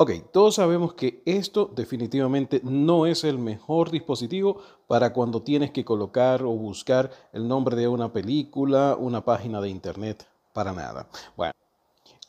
Ok, todos sabemos que esto definitivamente no es el mejor dispositivo para cuando tienes que colocar o buscar el nombre de una película, una página de internet, para nada. Bueno,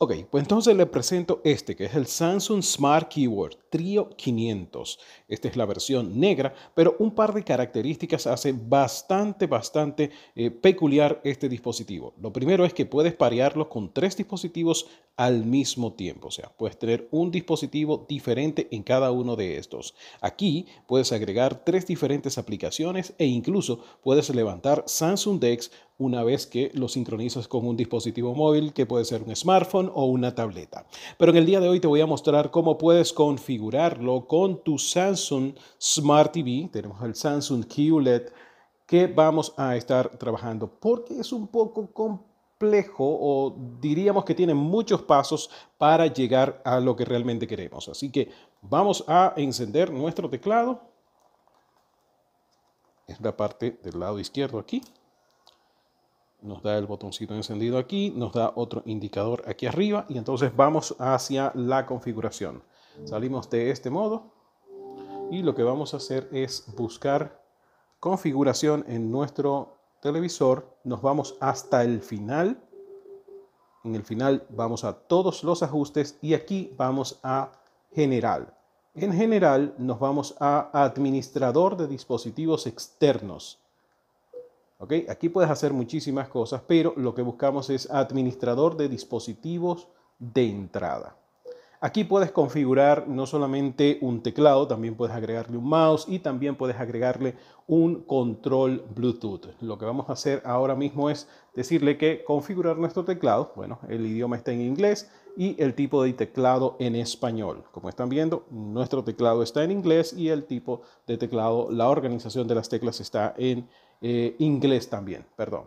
Ok, pues entonces le presento este, que es el Samsung Smart Keyboard Trio 500. Esta es la versión negra, pero un par de características hace bastante, bastante eh, peculiar este dispositivo. Lo primero es que puedes parearlo con tres dispositivos al mismo tiempo, o sea, puedes tener un dispositivo diferente en cada uno de estos. Aquí puedes agregar tres diferentes aplicaciones e incluso puedes levantar Samsung Dex una vez que lo sincronizas con un dispositivo móvil que puede ser un smartphone o una tableta. Pero en el día de hoy te voy a mostrar cómo puedes configurarlo con tu Samsung Smart TV. Tenemos el Samsung QLED que vamos a estar trabajando porque es un poco complejo o diríamos que tiene muchos pasos para llegar a lo que realmente queremos. Así que vamos a encender nuestro teclado. Es la parte del lado izquierdo aquí nos da el botoncito encendido aquí, nos da otro indicador aquí arriba y entonces vamos hacia la configuración. Salimos de este modo y lo que vamos a hacer es buscar configuración en nuestro televisor. Nos vamos hasta el final. En el final vamos a todos los ajustes y aquí vamos a general. En general nos vamos a administrador de dispositivos externos Aquí puedes hacer muchísimas cosas, pero lo que buscamos es administrador de dispositivos de entrada. Aquí puedes configurar no solamente un teclado, también puedes agregarle un mouse y también puedes agregarle un control Bluetooth. Lo que vamos a hacer ahora mismo es decirle que configurar nuestro teclado. Bueno, el idioma está en inglés y el tipo de teclado en español. Como están viendo, nuestro teclado está en inglés y el tipo de teclado, la organización de las teclas está en español eh, inglés también, perdón.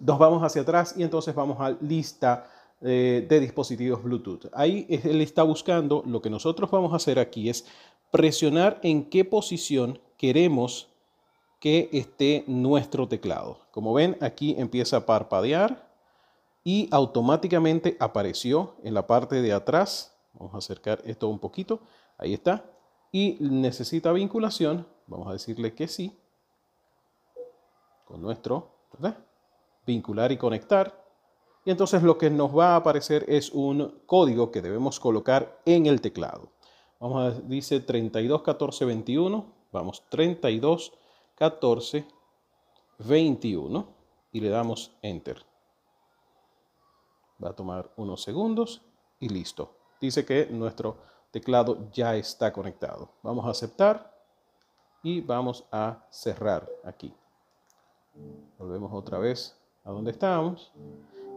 Nos vamos hacia atrás y entonces vamos a lista eh, de dispositivos Bluetooth. Ahí él está buscando, lo que nosotros vamos a hacer aquí es presionar en qué posición queremos que esté nuestro teclado. Como ven, aquí empieza a parpadear y automáticamente apareció en la parte de atrás. Vamos a acercar esto un poquito. Ahí está. Y necesita vinculación. Vamos a decirle que sí nuestro, vincular y conectar. Y entonces lo que nos va a aparecer es un código que debemos colocar en el teclado. Vamos a, dice 32 14 21. Vamos, 32 14 21. Y le damos Enter. Va a tomar unos segundos y listo. Dice que nuestro teclado ya está conectado. Vamos a aceptar y vamos a cerrar aquí. Volvemos otra vez a donde estábamos.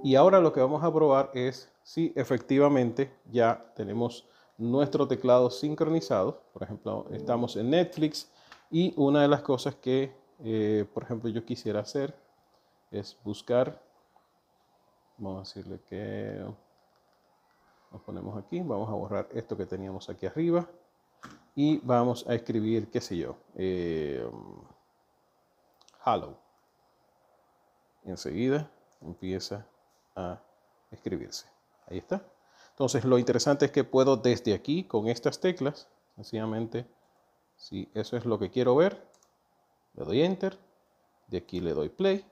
Y ahora lo que vamos a probar es si efectivamente ya tenemos nuestro teclado sincronizado. Por ejemplo, estamos en Netflix y una de las cosas que, eh, por ejemplo, yo quisiera hacer es buscar, vamos a decirle que nos ponemos aquí, vamos a borrar esto que teníamos aquí arriba y vamos a escribir, qué sé yo, eh, um, Hello enseguida empieza a escribirse. Ahí está. Entonces lo interesante es que puedo desde aquí con estas teclas, sencillamente, si eso es lo que quiero ver, le doy enter, de aquí le doy play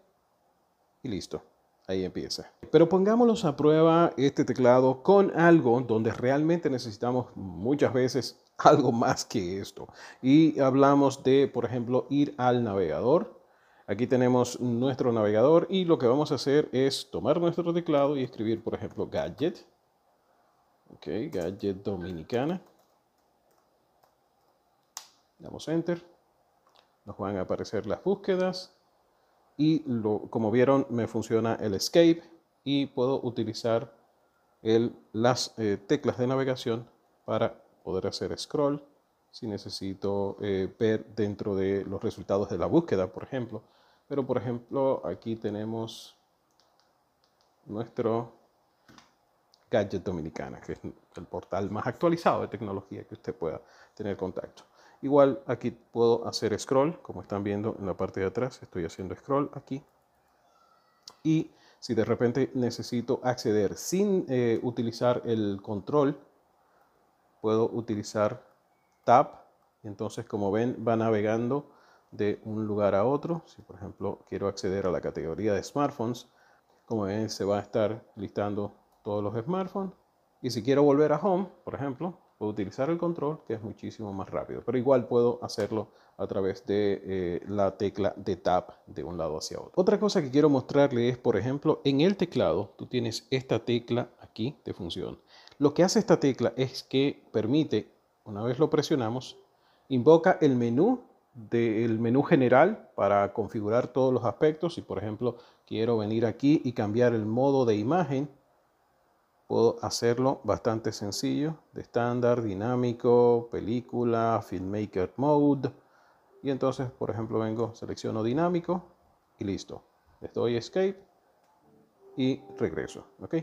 y listo. Ahí empieza. Pero pongámonos a prueba este teclado con algo donde realmente necesitamos muchas veces algo más que esto. Y hablamos de, por ejemplo, ir al navegador Aquí tenemos nuestro navegador y lo que vamos a hacer es tomar nuestro teclado y escribir, por ejemplo, gadget. Ok, gadget dominicana. Damos enter. Nos van a aparecer las búsquedas. Y como vieron, me funciona el escape y puedo utilizar las eh, teclas de navegación para poder hacer scroll si necesito eh, ver dentro de los resultados de la búsqueda, por ejemplo, pero por ejemplo, aquí tenemos nuestro Gadget Dominicana, que es el portal más actualizado de tecnología que usted pueda tener contacto. Igual aquí puedo hacer scroll, como están viendo en la parte de atrás, estoy haciendo scroll aquí. Y si de repente necesito acceder sin eh, utilizar el control, puedo utilizar tab. Entonces, como ven, va navegando de un lugar a otro. Si por ejemplo quiero acceder a la categoría de smartphones, como ven se va a estar listando todos los smartphones. Y si quiero volver a home, por ejemplo, puedo utilizar el control que es muchísimo más rápido. Pero igual puedo hacerlo a través de eh, la tecla de tab de un lado hacia otro. Otra cosa que quiero mostrarle es, por ejemplo, en el teclado tú tienes esta tecla aquí de función. Lo que hace esta tecla es que permite, una vez lo presionamos, invoca el menú del menú general para configurar todos los aspectos. y por ejemplo quiero venir aquí y cambiar el modo de imagen, puedo hacerlo bastante sencillo, de estándar, dinámico, película, filmmaker mode. Y entonces, por ejemplo, vengo, selecciono dinámico y listo. Les doy escape y regreso. ¿ok?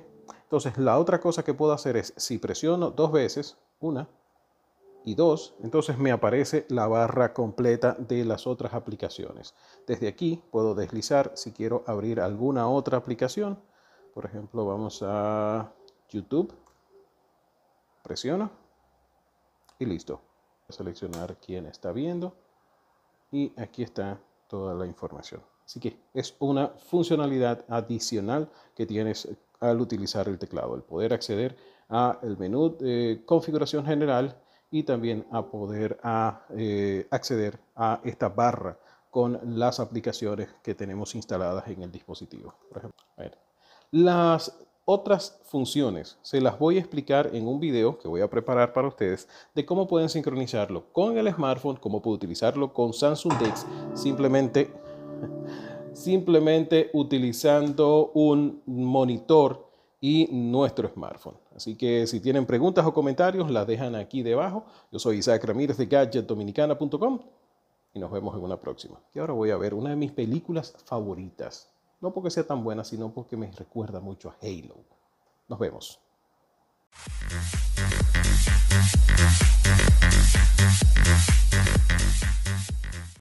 Entonces, la otra cosa que puedo hacer es, si presiono dos veces, una, y dos entonces me aparece la barra completa de las otras aplicaciones. Desde aquí puedo deslizar si quiero abrir alguna otra aplicación. Por ejemplo, vamos a YouTube. Presiono y listo. a seleccionar quién está viendo y aquí está toda la información. Así que es una funcionalidad adicional que tienes al utilizar el teclado, el poder acceder al menú de configuración general y también a poder eh, acceder a esta barra con las aplicaciones que tenemos instaladas en el dispositivo. Las otras funciones se las voy a explicar en un video que voy a preparar para ustedes de cómo pueden sincronizarlo con el smartphone, cómo puedo utilizarlo con Samsung Dex, simplemente, simplemente utilizando un monitor y nuestro smartphone. Así que si tienen preguntas o comentarios, las dejan aquí debajo. Yo soy Isaac Ramírez de gadgetdominicana.com y nos vemos en una próxima. Y ahora voy a ver una de mis películas favoritas. No porque sea tan buena, sino porque me recuerda mucho a Halo. Nos vemos.